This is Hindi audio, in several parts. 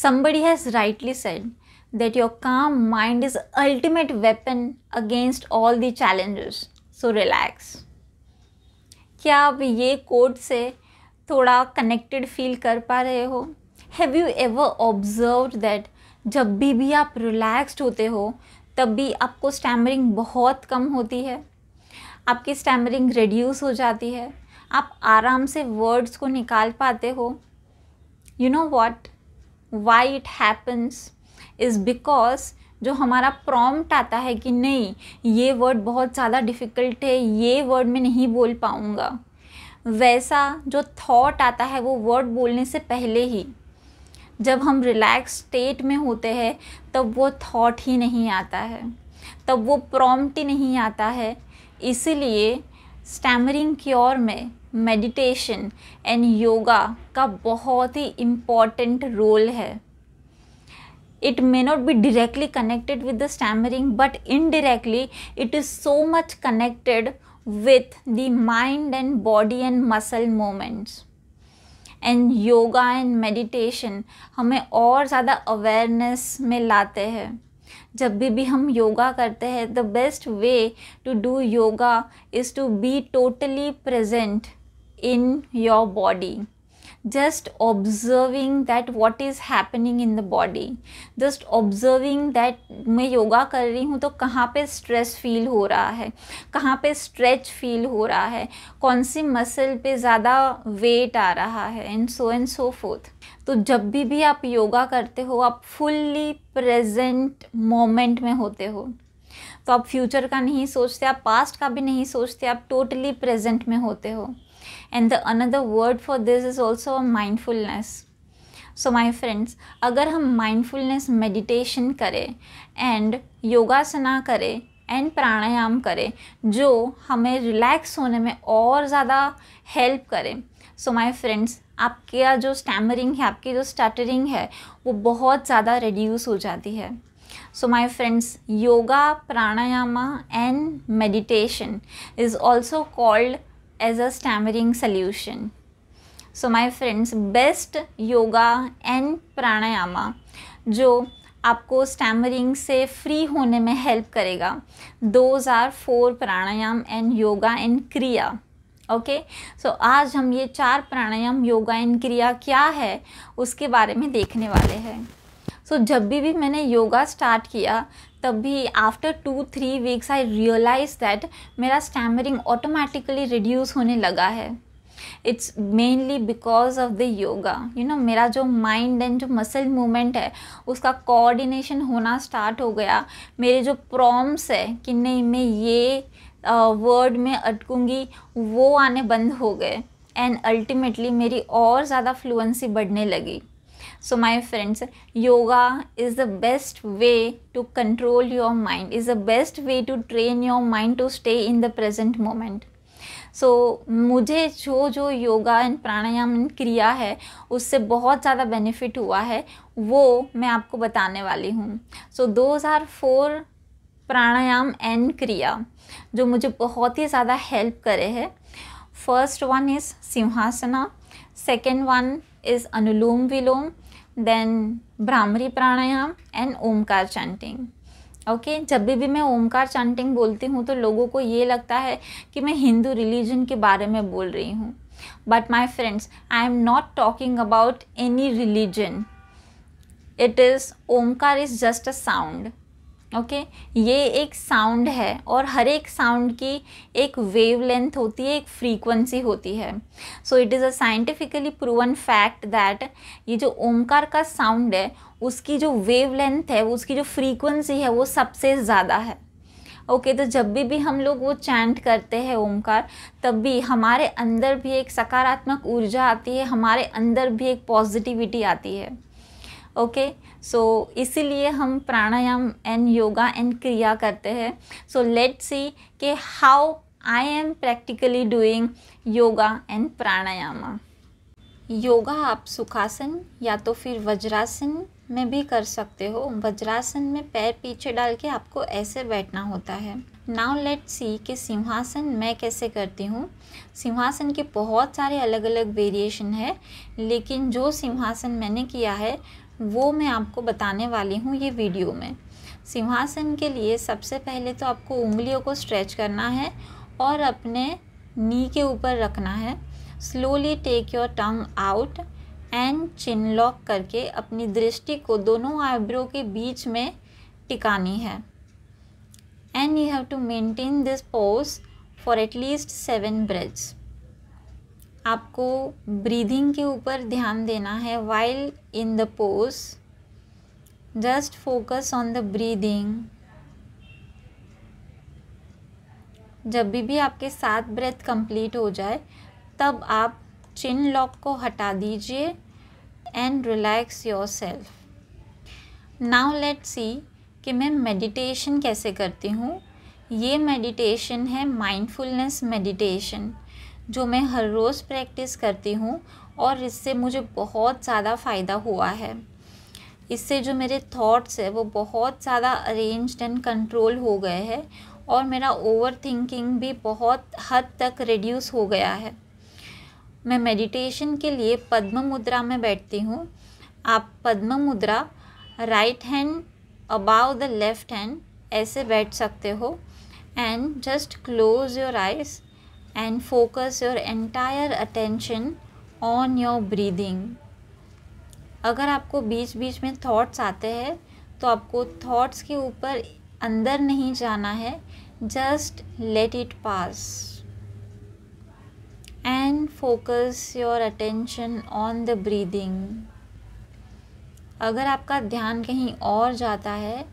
Somebody has rightly said that your calm mind is ultimate weapon against all the challenges. So relax. क्या आप ये कोड से थोड़ा कनेक्टेड फील कर पा रहे हो have you ever observe that जब भी भी आप रिलैक्स्ड होते हो तब भी आपको स्टैमरिंग बहुत कम होती है आपकी स्टैमरिंग रिड्यूस हो जाती है आप आराम से वर्ड्स को निकाल पाते हो you know what why it happens is because जो हमारा प्रॉम्प्ट आता है कि नहीं ये वर्ड बहुत ज़्यादा डिफ़िकल्ट है ये वर्ड मैं नहीं बोल पाऊँगा वैसा जो थॉट आता है वो वर्ड बोलने से पहले ही जब हम रिलैक्स स्टेट में होते हैं तब वो थॉट ही नहीं आता है तब वो प्रॉम्प्ट ही नहीं आता है इसीलिए स्टैमरिंग क्योर में मेडिटेशन एंड योगा का बहुत ही इम्पॉर्टेंट रोल है it may not be directly connected with the stammering but indirectly it is so much connected with the mind and body and muscle moments and yoga and meditation हमें और ज़्यादा अवेयरनेस में लाते हैं जब भी भी हम योगा करते हैं the best way to do yoga is to be totally present in your body just observing that what is happening in the body just observing that मैं योगा कर रही हूँ तो कहाँ पे स्ट्रेस फील हो रहा है कहाँ पे स्ट्रेच फील हो रहा है कौन सी मसल पे ज़्यादा वेट आ रहा है and so and so forth तो जब भी भी आप योगा करते हो आप फुल्ली प्रेजेंट मोमेंट में होते हो तो आप फ्यूचर का नहीं सोचते आप पास्ट का भी नहीं सोचते आप टोटली totally प्रेजेंट में होते हो and the another word for this is also mindfulness so my friends अगर हम माइंडफुलनेस मेडिटेशन करें एंड योगासना करें एंड प्राणायाम करें जो हमें रिलैक्स होने में और ज़्यादा हेल्प करें सो माई फ्रेंड्स आपका जो स्टैमरिंग है आपकी जो स्टटरिंग है वो बहुत ज़्यादा रिड्यूस हो जाती है so my friends yoga pranayama and meditation is also called as a stammering solution. So my friends, best yoga and pranayama जो आपको स्टैमरिंग से फ्री होने में हेल्प करेगा those are four pranayam and yoga and kriya okay so आज हम ये चार प्राणायाम योगा एंड क्रिया क्या है उसके बारे में देखने वाले हैं सो so, जब भी भी मैंने योगा स्टार्ट किया तब भी after two three weeks I realize that मेरा स्टैमरिंग ऑटोमेटिकली रिड्यूस होने लगा है it's mainly because of the yoga you know मेरा जो माइंड एंड जो मसल मूवमेंट है उसका कोऑर्डिनेशन होना स्टार्ट हो गया मेरे जो प्रॉम्स है कि नहीं मैं ये वर्ड uh, में अटकूँगी वो आने बंद हो गए एंड अल्टीमेटली मेरी और ज़्यादा फ्लुएंसी बढ़ने लगी so my friends yoga is the best way to control your mind is the best way to train your mind to stay in the present moment so so, मुझे जो जो योगा एंड प्राणायाम एंड क्रिया है उससे बहुत ज़्यादा बेनिफिट हुआ है वो मैं आपको बताने वाली हूँ सो दो हज़ार फोर प्राणायाम एंड क्रिया जो मुझे बहुत ही ज़्यादा हेल्प करे है first one is simhasana second one is anulom vilom then bhramari pranayam and omkar chanting okay okay, जब भी भी मैं ओमकार चैंटिंग बोलती हूँ तो लोगों को ये लगता है कि मैं हिंदू रिलीजन के बारे में बोल रही हूँ but my friends I am not talking about any religion it is omkar is just a sound okay okay? ये एक साउंड है और हर एक साउंड की एक वेव लेंथ होती है एक फ्रीक्वेंसी होती है so it is a scientifically proven fact that ये जो ओमकार का साउंड है उसकी जो वेव लेंथ है उसकी जो फ्रीक्वेंसी है वो सबसे ज़्यादा है ओके okay, तो जब भी भी हम लोग वो चैंट करते हैं ओमकार तब भी हमारे अंदर भी एक सकारात्मक ऊर्जा आती है हमारे अंदर भी एक पॉजिटिविटी आती है ओके सो इसीलिए हम प्राणायाम एंड योगा एंड क्रिया करते हैं सो लेट सी के how I am practically doing yoga and pranayam yoga आप सुखासन या तो फिर वज्रासन में भी कर सकते हो वज्रासन में पैर पीछे डाल के आपको ऐसे बैठना होता है नाउ लेट सी कि सिंहासन मैं कैसे करती हूँ सिंहासन के बहुत सारे अलग अलग वेरिएशन है लेकिन जो सिंहासन मैंने किया है वो मैं आपको बताने वाली हूँ ये वीडियो में सिंहासन के लिए सबसे पहले तो आपको उंगलियों को स्ट्रेच करना है और अपने नी के ऊपर रखना है slowly take your tongue out and chin lock करके अपनी दृष्टि को दोनों आईब्रो के बीच में टिकानी है and you have to maintain this pose for at least seven breaths आपको ब्रीदिंग के ऊपर ध्यान देना है while in the pose just focus on the breathing जब भी भी आपके सात ब्रेथ कंप्लीट हो जाए तब आप चिन लॉक को हटा दीजिए and relax yourself now let see कि मैं मेडिटेशन कैसे करती हूँ ये मेडिटेशन है माइंडफुलनेस मेडिटेशन जो मैं हर रोज़ प्रैक्टिस करती हूँ और इससे मुझे बहुत ज़्यादा फ़ायदा हुआ है इससे जो मेरे थॉट्स है वो बहुत ज़्यादा अरेंज एंड कंट्रोल हो गए हैं और मेरा ओवर थिंकिंग भी बहुत हद तक रिड्यूस हो गया है मैं मेडिटेशन के लिए पद्म मुद्रा में बैठती हूँ आप padma mudra right hand above the left hand ऐसे बैठ सकते हो and just close your eyes and focus your entire attention on your breathing अगर आपको बीच बीच में thoughts आते हैं तो आपको thoughts के ऊपर अंदर नहीं जाना है just let it pass and focus your attention on the breathing अगर आपका ध्यान कहीं और जाता है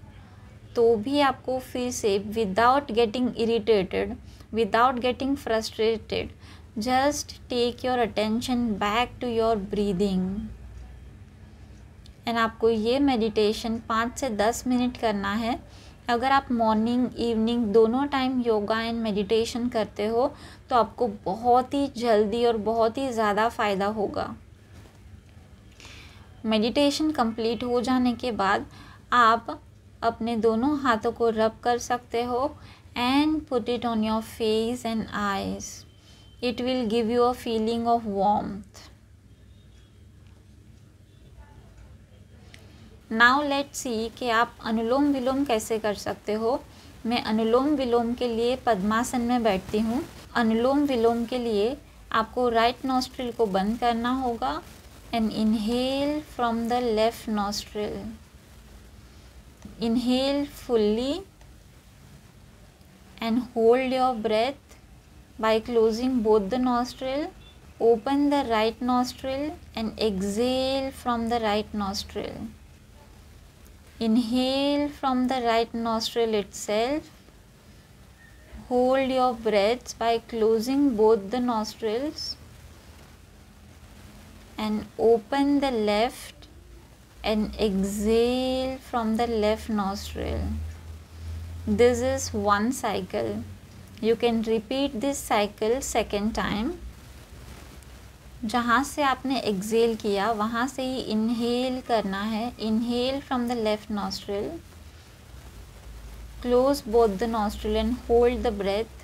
तो भी आपको फिर से without getting irritated without getting frustrated. Just take your attention back to your breathing. And आपको ये मेडिटेशन पाँच से दस मिनट करना है अगर आप मॉर्निंग इवनिंग दोनों टाइम योगा एंड मेडिटेशन करते हो तो आपको बहुत ही जल्दी और बहुत ही ज़्यादा फ़ायदा होगा मेडिटेशन कंप्लीट हो जाने के बाद आप अपने दोनों हाथों को रब कर सकते हो and put it on your face and eyes. It will give you a feeling of warmth. Now let see कि आप अनुलोम विलोम कैसे कर सकते हो मैं अनुलोम विलोम के लिए पद्मासन में बैठती हूँ अनुलोम विलोम के लिए आपको राइट नॉस्ट्रिल को बंद करना होगा and inhale from the left nostril inhale fully and hold your breath by closing both the nostril open the right nostril and exhale from the right nostril inhale from the right nostril itself hold your breath by closing both the nostrils and open the left and exhale from the left nostril this is one cycle you can repeat this cycle second time जहाँ से आपने एक्जेल किया वहाँ से ही इनहेल करना है inhale from the left nostril close both the nostril and hold the breath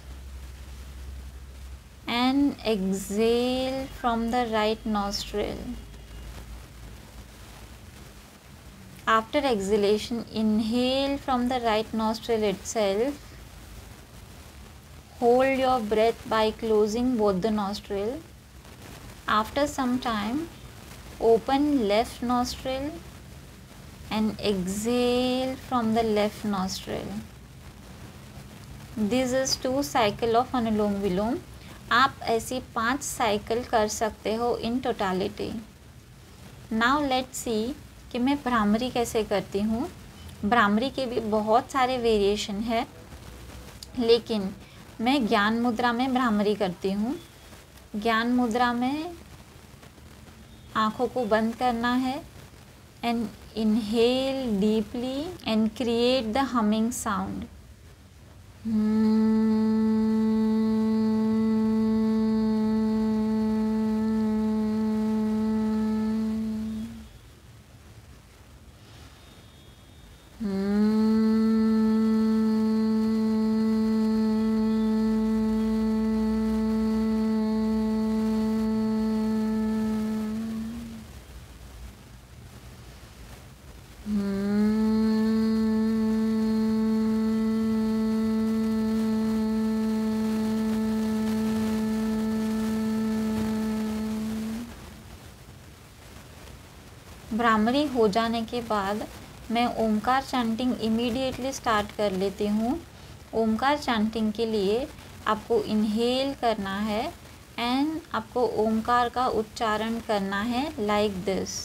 and exhale from the right nostril after exhalation inhale from the right nostril itself hold your breath by closing both the nostril after some time open left nostril and exhale from the left nostril this is two cycle of anulom vilom आप ऐसी पांच साइकिल कर सकते हो in totality now let see कि मैं भ्रामरी कैसे करती हूँ भ्रामरी के भी बहुत सारे वेरिएशन है लेकिन मैं ज्ञान मुद्रा में भ्रामरी करती हूँ ज्ञान मुद्रा में आँखों को बंद करना है and inhale deeply and create the humming sound hmm. ब्राह्मणी हो जाने के बाद मैं ओमकार चैंटिंग इमीडिएटली स्टार्ट कर लेती हूँ ओमकार चैंटिंग के लिए आपको इनहेल करना है एंड आपको ओमकार का उच्चारण करना है लाइक like दिस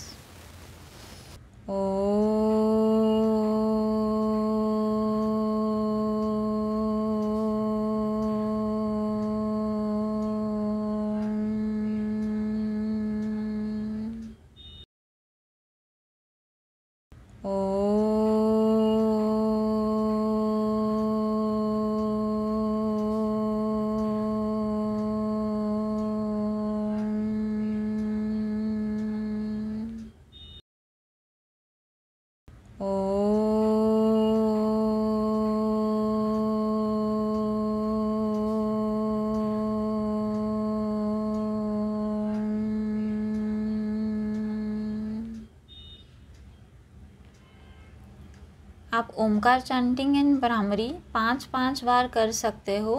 आप ओमकार चांटिंग एंड ब्राह्मरी पाँच पाँच बार कर सकते हो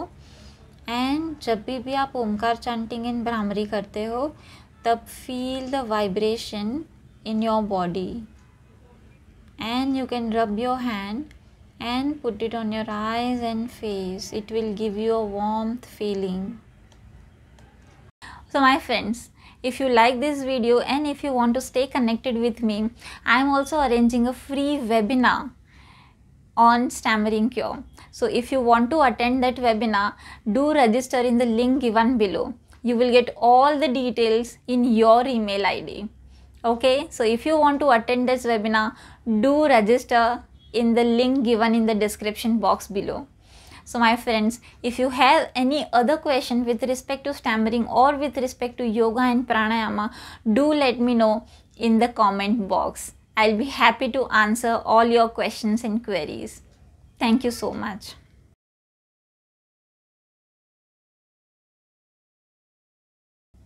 एंड जब भी भी आप ओमकार चांटिंग एंड ब्राह्मरी करते हो तब feel the vibration in your body and you can rub your hand and put it on your eyes and face it will give you a warm feeling so my friends If you like this video and if you want to stay connected with me, I am also arranging a free webinar. on stammering cure. So if you want to attend that webinar, do register in the link given below. You will get all the details in your email ID. Okay, so if you want to attend this webinar, do register in the link given in the description box below. So my friends, if you have any other question with respect to stammering or with respect to yoga and pranayama, do let me know in the comment box. I'll be happy to answer all your questions and queries. Thank you so much.